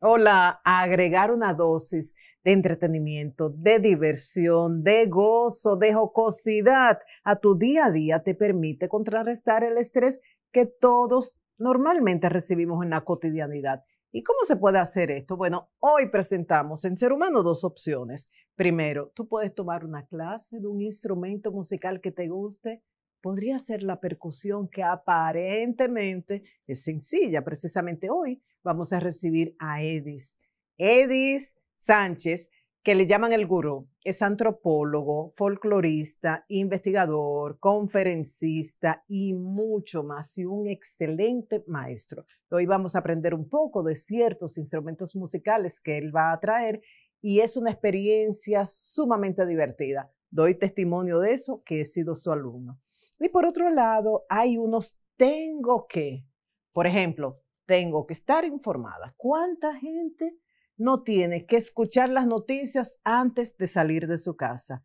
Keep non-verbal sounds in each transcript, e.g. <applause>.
Hola, agregar una dosis de entretenimiento, de diversión, de gozo, de jocosidad a tu día a día te permite contrarrestar el estrés que todos normalmente recibimos en la cotidianidad. ¿Y cómo se puede hacer esto? Bueno, hoy presentamos en Ser Humano dos opciones. Primero, tú puedes tomar una clase de un instrumento musical que te guste. Podría ser la percusión que aparentemente es sencilla. Precisamente hoy vamos a recibir a Edis. Edis Sánchez, que le llaman el gurú, es antropólogo, folclorista, investigador, conferencista y mucho más, y un excelente maestro. Hoy vamos a aprender un poco de ciertos instrumentos musicales que él va a traer y es una experiencia sumamente divertida. Doy testimonio de eso, que he sido su alumno. Y por otro lado, hay unos tengo que. Por ejemplo, tengo que estar informada. ¿Cuánta gente no tiene que escuchar las noticias antes de salir de su casa?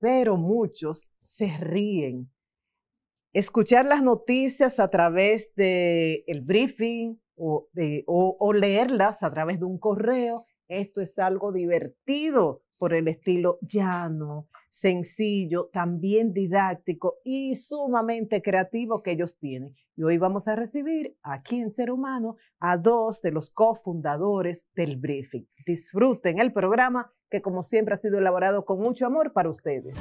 Pero muchos se ríen. Escuchar las noticias a través del el briefing o, leerlas a través de un correo, esto es algo divertido por el estilo, llano sencillo, también didáctico y sumamente creativo que ellos tienen. Y hoy vamos a recibir aquí en Ser Humano a dos de los cofundadores del Briefing. Disfruten el programa que como siempre ha sido elaborado con mucho amor para ustedes.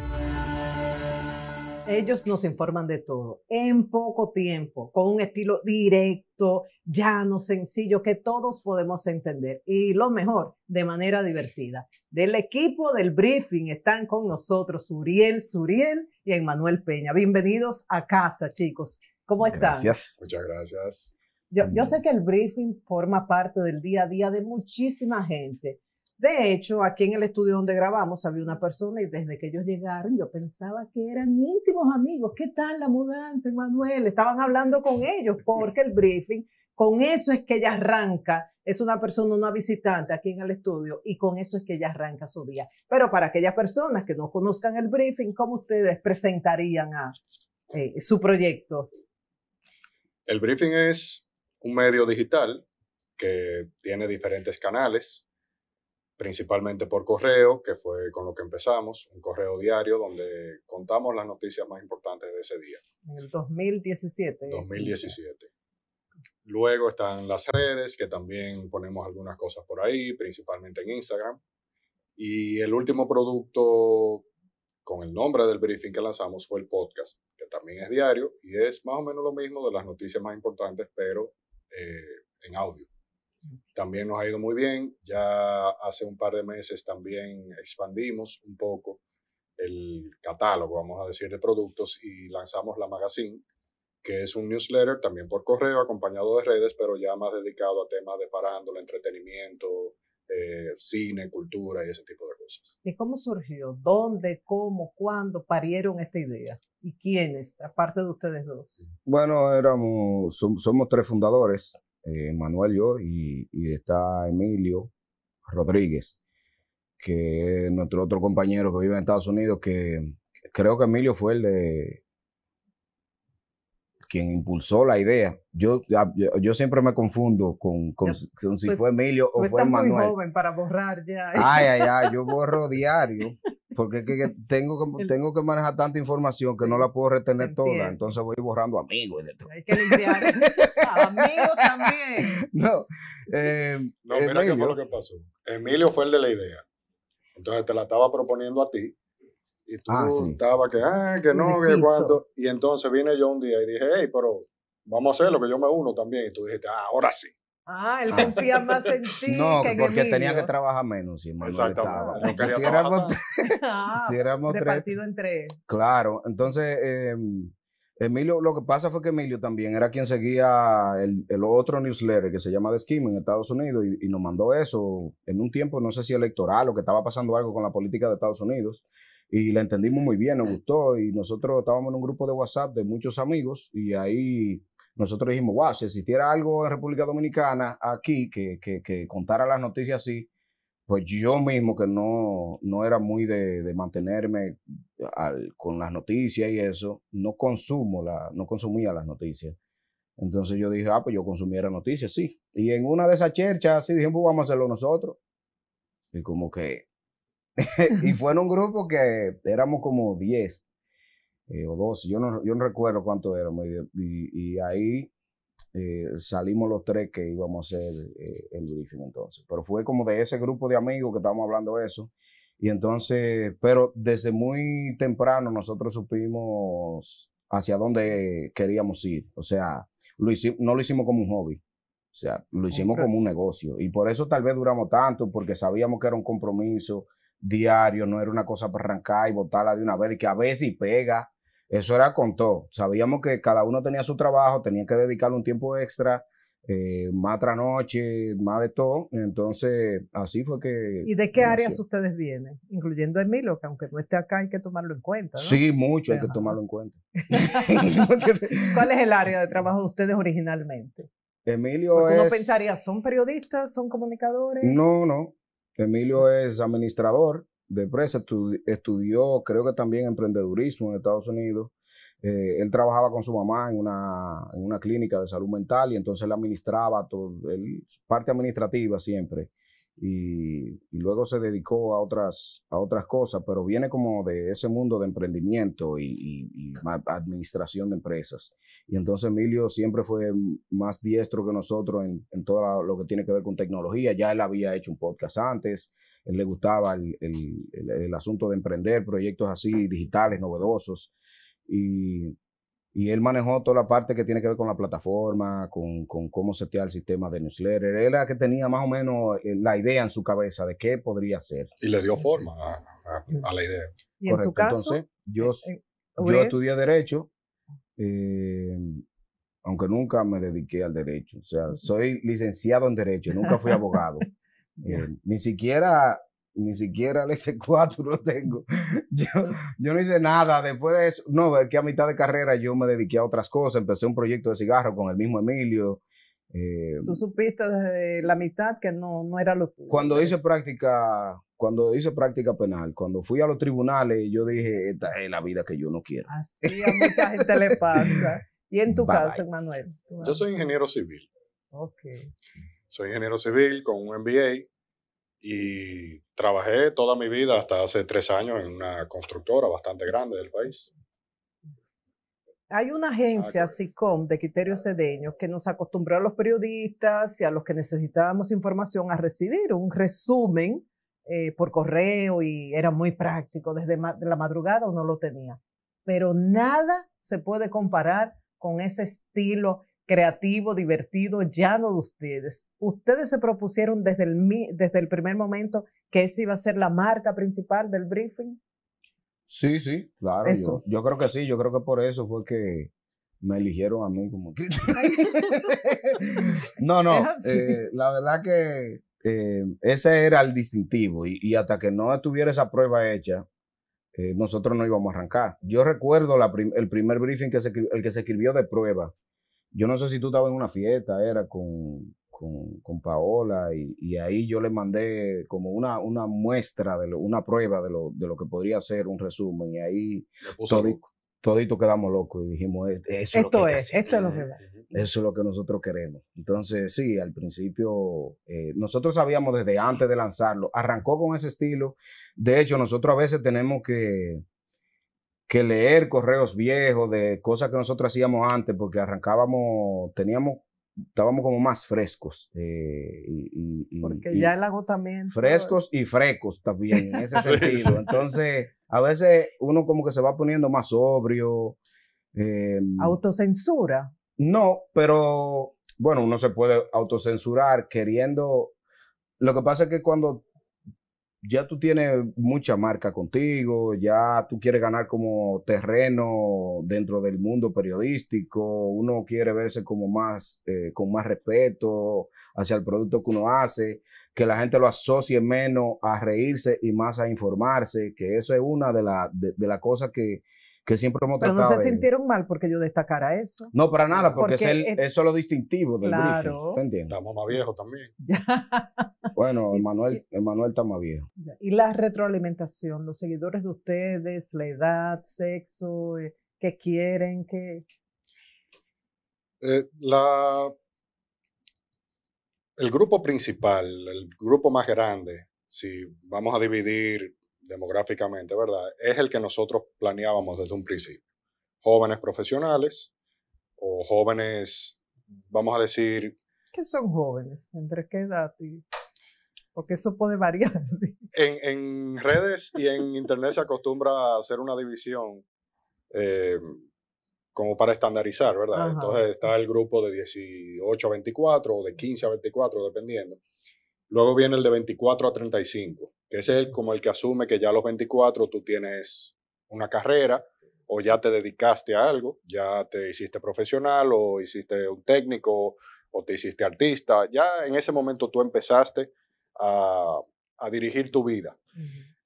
Ellos nos informan de todo en poco tiempo, con un estilo directo, llano, sencillo, que todos podemos entender y lo mejor, de manera divertida. Del equipo del briefing están con nosotros Uriel Suriel y Emanuel Peña. Bienvenidos a casa, chicos. ¿Cómo están? Gracias. Muchas gracias. yo sé que el briefing forma parte del día a día de muchísima gente de hecho, aquí en el estudio donde grabamos había una persona y desde que ellos llegaron yo pensaba que eran íntimos amigos. ¿Qué tal la mudanza, Manuel? Estaban hablando con ellos porque el briefing, con eso es que ella arranca. Es una persona, una visitante aquí en el estudio y con eso es que ella arranca su día. Pero para aquellas personas que no conozcan el briefing, ¿cómo ustedes presentarían eh, su proyecto? El briefing es un medio digital que tiene diferentes canales principalmente por correo, que fue con lo que empezamos, un correo diario donde contamos las noticias más importantes de ese día. En el 2017. 2017. Luego están las redes, que también ponemos algunas cosas por ahí, principalmente en Instagram. Y el último producto con el nombre del briefing que lanzamos fue el podcast, que también es diario y es más o menos lo mismo de las noticias más importantes, pero eh, en audio. También nos ha ido muy bien. Ya hace un par de meses también expandimos un poco el catálogo, vamos a decir, de productos y lanzamos la magazine, que es un newsletter también por correo acompañado de redes, pero ya más dedicado a temas de farándula, entretenimiento, eh, cine, cultura y ese tipo de cosas. ¿Y cómo surgió? ¿Dónde, cómo, cuándo parieron esta idea? ¿Y quiénes, aparte de ustedes dos? Bueno, éramos, somos tres fundadores. Eh, Manuel, yo, y, está Emilio Rodríguez, que es nuestro otro compañero que vive en Estados Unidos, que creo que Emilio fue el de quien impulsó la idea. Yo, yo siempre me confundo con, si pues, fue Emilio o fue Manuel. Muy joven para borrar ya. Ay, ay, ay, yo <laughs> borro diario. Porque es que tengo que, tengo que manejar tanta información que no la puedo retener toda, entonces voy borrando amigos y de todo. Hay que limpiar. <laughs> amigos también. No, eh, no mira fue lo que pasó. Emilio fue el de la idea. Entonces te la estaba proponiendo a ti. Y tú ah, que, ah, que no, que cuánto. Y entonces vine yo un día y dije, hey, pero vamos a hacer lo que yo me uno también. Y tú dijiste, ah, ahora sí. Ah, él ah. confía más en <laughs> ti. que porque tenía que trabajar menos. Si Exactamente. estaba. si éramos, si éramos tres. entre Claro, entonces em, Emilio, lo que pasa fue que Emilio también era quien seguía el, otro newsletter que se llama The Scheme en Estados Unidos y, y, nos mandó eso en un tiempo, no sé si electoral o que estaba pasando algo con la política de Estados Unidos. Y la entendimos muy bien, nos <laughs> gustó. Y nosotros estábamos en un grupo de WhatsApp de muchos amigos y ahí nosotros dijimos, wow, si existiera algo en República Dominicana aquí que, contara las noticias así, pues yo mismo que no, era muy de, mantenerme con las noticias y eso, no consumo la, no consumía las noticias. Entonces yo dije, ah, pues yo consumiera noticias, sí. Y en una de esas cherchas, sí, dijimos, pues vamos a hacerlo nosotros. Y como que, <laughs> y fue en un grupo que éramos como 10. Eh, o dos, yo no, yo no recuerdo cuánto éramos, y, ahí eh, salimos los tres que íbamos a hacer eh, el briefing entonces. Pero fue como de ese grupo de amigos que estábamos hablando de eso, y entonces, pero desde muy temprano nosotros supimos hacia dónde queríamos ir, o sea, lo hicimos, no lo hicimos como un hobby. O sea, lo hicimos como un negocio. Y por eso tal vez duramos tanto, porque sabíamos que era un compromiso diario, no era una cosa para arrancar y botarla de una vez, y que a veces pega, eso era con todo. Sabíamos que cada uno tenía su trabajo, tenía que dedicarle un tiempo extra, eh, más trasnoche, más de todo. Entonces, así fue que... ¿Y de qué áreas ustedes vienen? Incluyendo a Emilio, que aunque no esté acá hay que tomarlo en cuenta. Sí, mucho hay que tomarlo en cuenta. <laughs> <laughs> ¿Cuál es el área de trabajo de ustedes originalmente? Emilio es... Uno pensaría, ¿son periodistas? ¿Son comunicadores? No, no. Emilio es administrador de empresa, estudió creo que también emprendedurismo en Estados Unidos. Eh, él trabajaba con su mamá en una, en una, clínica de salud mental y entonces él administraba todo, él, parte administrativa siempre. Y, luego se dedicó a otras, a otras cosas, pero viene como de ese mundo de emprendimiento y, administración de empresas. Y entonces Emilio siempre fue más diestro que nosotros en, en todo lo que tiene que ver con tecnología. Ya él había hecho un podcast antes, él le gustaba el, asunto de emprender proyectos así, digitales, novedosos. Y, él manejó toda la parte que tiene que ver con la plataforma, con, con cómo setear el sistema de newsletter. Él era el que tenía más o menos eh, la idea en su cabeza de qué podría ser. Y le dio forma a, la idea. ¿Y En tu caso, Entonces, yo, eh, eh, yo estudié Derecho. aunque nunca me dediqué al derecho. O sea, soy licenciado en derecho, nunca fui abogado. <laughs> Eh, ni siquiera ni siquiera el S4 lo tengo. <laughs> Yo, yo, no hice nada después de eso. No, es que a mitad de carrera yo me dediqué a otras cosas. Empecé un proyecto de cigarro con el mismo Emilio. Eh, Tú supiste desde la mitad que no, no era lo tuyo. Cuando hice práctica, cuando hice práctica penal, cuando fui a los tribunales, yo dije, esta es la vida que yo no quiero. Así a mucha gente le <laughs> pasa. ¿Y en tu caso, Manuel? Yo soy ingeniero civil. Ok. Soy ingeniero civil con un MBA y trabajé toda mi vida hasta hace tres años en una constructora bastante grande del país. Hay una agencia, SICOM, de criterios sedeños, que nos acostumbró a los periodistas y a los que necesitábamos información a recibir un resumen eh, por correo y era muy práctico. Desde la madrugada o no lo tenía. Pero nada se puede comparar con ese estilo creativo, divertido, llano de ustedes. Ustedes se propusieron desde el, desde el primer momento que esa iba a ser la marca principal del briefing. Sí, sí, claro. Yo, creo que sí, yo creo que por eso fue que me eligieron a mí como <laughs> no, no, eh, la verdad que eh, ese era el distintivo y, hasta que no estuviera esa prueba hecha, eh, nosotros no íbamos a arrancar. Yo recuerdo el primer briefing, el que se escribió de prueba, yo no sé si tú estabas en una fiesta, era con, Paola, y, ahí yo le mandé como una, una muestra, de una prueba de lo, de lo que podría ser un resumen, y ahí todito, quedamos locos y dijimos, e-, eso esto lo que es, esto es lo que Eso es lo que nosotros queremos. Entonces, sí, al principio eh, nosotros sabíamos desde antes de lanzarlo, arrancó con ese estilo. De hecho, nosotros a veces tenemos que que leer correos viejos de cosas que nosotros hacíamos antes, porque arrancábamos, teníamos, estábamos como más frescos. Eh, y, porque ya el también. Frescos y frecos también, en ese <laughs> sentido. Entonces, a veces uno como que se va poniendo más sobrio. Em, ¿Autocensura? No, pero bueno, uno se puede autocensurar queriendo. Lo que pasa es que cuando ya tú tienes mucha marca contigo, ya tú quieres ganar como terreno dentro del mundo periodístico, uno quiere verse como más, eh, con más respeto hacia el producto que uno hace, que la gente lo asocie menos a reírse y más a informarse, que eso es una de las de, cosas que, que siempre Pero no se sintieron mal porque yo destacara eso. No, para nada, porque, es eso es lo distintivo del claro. briefing. Estamos más viejos también. <laughs> bueno, Emanuel, Manuel está más viejo. Y la retroalimentación, los seguidores de ustedes, la edad, sexo, eh, qué quieren, qué. Eh, la, el grupo principal, el grupo más grande, si vamos a dividir demográficamente, ¿verdad? Es el que nosotros planeábamos desde un principio. Jóvenes profesionales o jóvenes, vamos a decir... ¿Qué son jóvenes? ¿Entre qué edad? Porque eso puede variar. <laughs> En, redes y en internet se acostumbra a hacer una división eh, como para estandarizar, ¿verdad? Entonces está el grupo de 18 a 24 o de 15 a 24, dependiendo. Luego viene el de 24 a 35, que es el, como el que asume que ya a los 24 tú tienes una carrera o ya te dedicaste a algo, ya te hiciste profesional o hiciste un técnico o te hiciste artista, ya en ese momento tú empezaste a, a dirigir tu vida.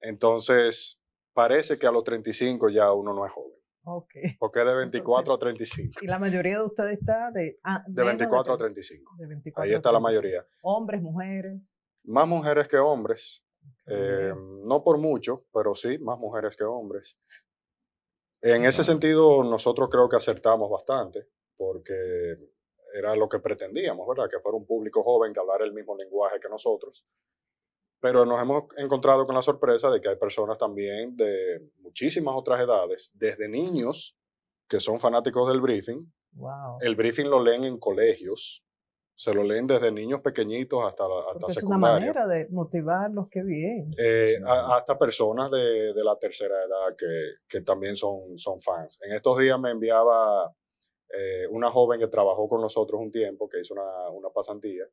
Entonces, parece que a los 35 ya uno no es joven. Okay. Porque es de 24 <laughs> a 35. Y la mayoría de ustedes está de... Ah, de 24 a 35. De Ahí está la mayoría. Hombres, mujeres. Más mujeres que hombres. Eh, no por mucho, pero sí, más mujeres que hombres. En ese sentido, nosotros creo que acertamos bastante, porque era lo que pretendíamos, ¿verdad? Que fuera un público joven que hablara el mismo lenguaje que nosotros. Pero nos hemos encontrado con la sorpresa de que hay personas también de muchísimas otras edades, desde niños que son fanáticos del briefing. El briefing lo leen en colegios, se lo leen desde niños pequeñitos hasta, hasta es Es una manera de motivarlos, qué bien. Eh, hasta personas de, la tercera edad que, también son, son fans. En estos días me enviaba eh, una joven que trabajó con nosotros un tiempo, que hizo una, pasantía,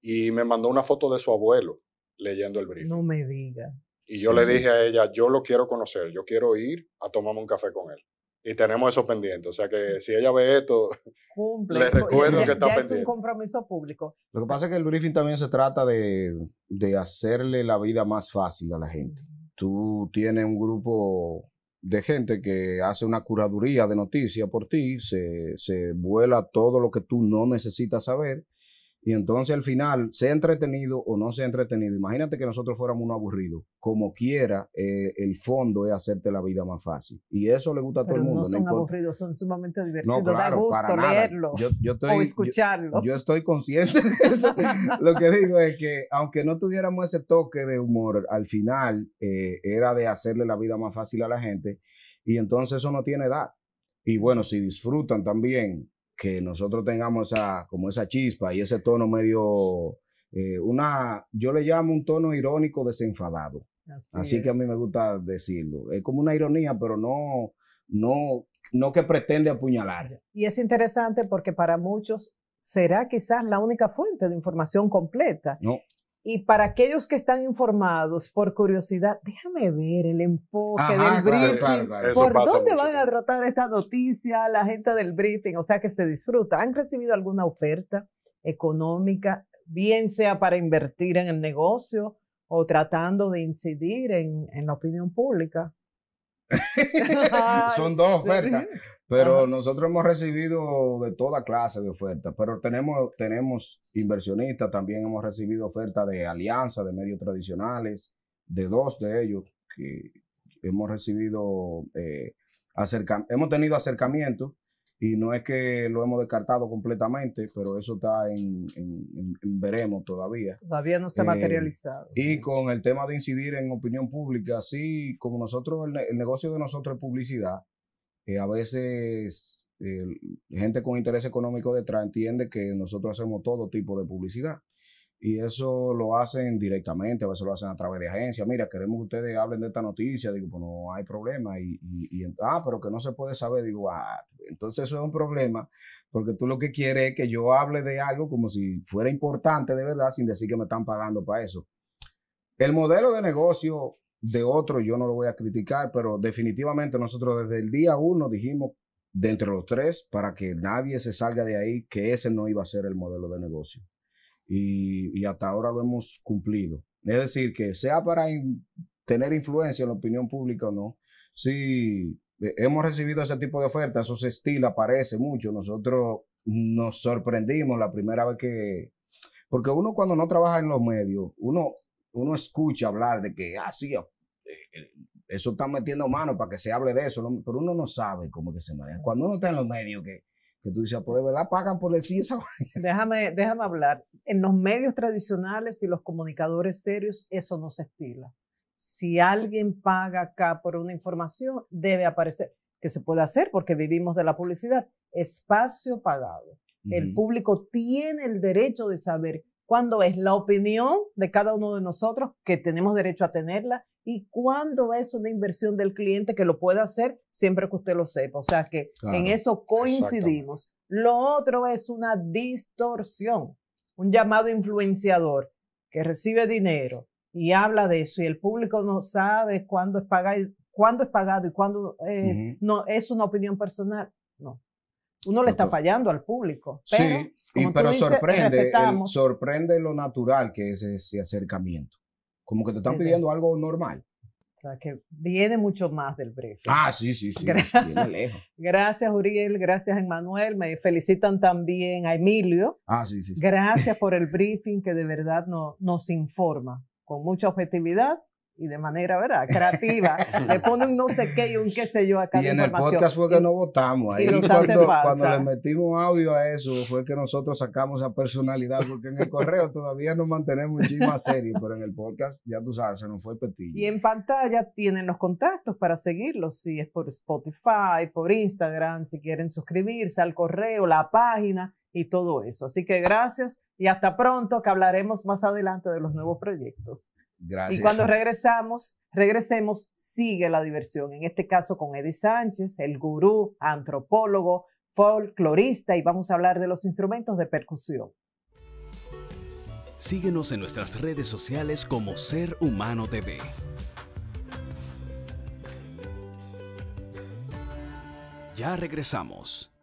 y me mandó una foto de su abuelo leyendo el briefing. No me diga. Y yo le dije a ella, yo lo quiero conocer, yo quiero ir a tomarme un café con él y tenemos eso pendiente. O sea que si ella ve esto, <laughs> Cumple. le recuerdo que está Es un compromiso público. Lo que pasa es que el briefing también se trata de, hacerle la vida más fácil a la gente. Tú tienes un grupo de gente que hace una curaduría de noticias por ti, se, se vuela todo lo que tú no necesitas saber y entonces al final, sea entretenido o no sea entretenido, imagínate que nosotros fuéramos uno aburrido. Como quiera, eh, el fondo es hacerte la vida más fácil. Y eso le gusta a todo el mundo. No son aburridos, son sumamente divertidos. da gusto leerlo yo, estoy, o escucharlo. Yo, estoy consciente de eso. Lo que digo es que aunque no tuviéramos ese toque de humor, al final eh, era de hacerle la vida más fácil a la gente. Y entonces eso no tiene edad. Y bueno, si disfrutan también que nosotros tengamos esa, como esa chispa y ese tono medio, eh, una, yo le llamo un tono irónico desenfadado. Así, que a mí me gusta decirlo. Es como una ironía, pero no, no, no que pretende apuñalar. Y es interesante porque para muchos será quizás la única fuente de información completa. No. Y para aquellos que están informados, por curiosidad, déjame ver el enfoque del briefing. ¿Por dónde van a tratar esta noticia la gente del briefing? O sea, que se disfruta. ¿Han recibido alguna oferta económica, bien sea para invertir en el negocio o tratando de incidir en la opinión pública? <laughs> Son dos ofertas. Pero nosotros hemos recibido de toda clase de ofertas, pero tenemos, tenemos inversionistas, también hemos recibido ofertas de alianza, de medios tradicionales, de dos de ellos, que hemos recibido, eh, hemos tenido acercamientos y no es que lo hemos descartado completamente, pero eso está en, veremos todavía. Todavía no se ha eh, materializado. Y con el tema de incidir en opinión pública, sí, como nosotros, el, negocio de nosotros es publicidad, eh, a veces eh, gente con interés económico detrás entiende que nosotros hacemos todo tipo de publicidad. Y eso lo hacen directamente, a veces lo hacen a través de agencias. Mira, queremos que ustedes hablen de esta noticia. Digo, pues no hay problema. Y, ah, pero que no se puede saber. Digo, ah, entonces eso es un problema, porque tú lo que quieres es que yo hable de algo como si fuera importante de verdad, sin decir que me están pagando para eso. El modelo de negocio de otro yo no lo voy a criticar, pero definitivamente nosotros desde el día uno dijimos de entre los tres para que nadie se salga de ahí que ese no iba a ser el modelo de negocio y, hasta ahora lo hemos cumplido. Es decir, que sea para tener influencia en la opinión pública o no, si eh, hemos recibido ese tipo de ofertas, eso se estila, aparece mucho. Nosotros nos sorprendimos la primera vez que, porque uno cuando no trabaja en los medios, uno, uno escucha hablar de que, ah, sí, eh, eh, eso está metiendo manos para que se hable de eso, pero uno no sabe cómo que se maneja. Cuando uno está en los medios, que que tú dices, ah, pues de verdad pagan por decir esa <laughs> Déjame, déjame hablar. En los medios tradicionales y los comunicadores serios, eso no se estila. Si alguien paga acá por una información, debe aparecer, que se puede hacer porque vivimos de la publicidad, espacio pagado. El público tiene el derecho de saber cuando es la opinión de cada uno de nosotros que tenemos derecho a tenerla y cuándo es una inversión del cliente que lo puede hacer siempre que usted lo sepa. O sea que en eso coincidimos. Lo otro es una distorsión, un llamado influenciador que recibe dinero y habla de eso y el público no sabe cuándo es pagado, y cuándo no, es una opinión personal. No, uno le está fallando al público. sí, y, pero sorprende, sorprende lo natural que es ese acercamiento. Como que te están pidiendo algo normal. O sea, que viene mucho más del briefing. Ah, sí, sí, sí. viene lejos. <laughs> Gracias, Uriel. Gracias, Emanuel. Me felicitan también a Emilio. Ah, sí, sí. Gracias <laughs> por el briefing que de verdad nos informa con mucha objetividad y de manera, ¿verdad? Creativa, <laughs> le pone un no sé qué y un qué sé yo a cada y en el podcast fue que no votamos. Ahí cuando, cuando, le metimos audio a eso, fue que nosotros sacamos esa personalidad, porque en el correo todavía nos mantenemos un chisme serio, pero en el podcast, ya tú sabes, se nos fue petillo. Y en pantalla tienen los contactos para seguirlos, si es por Spotify, por Instagram, si quieren suscribirse al correo, la página y todo eso. Así que gracias y hasta pronto, que hablaremos más adelante de los nuevos proyectos. Y cuando regresamos, regresemos, sigue la diversión. En este caso con Eddie Sánchez, el gurú, antropólogo, folclorista, y vamos a hablar de los instrumentos de percusión. Síguenos en nuestras redes sociales como Ser Humano TV. Ya regresamos.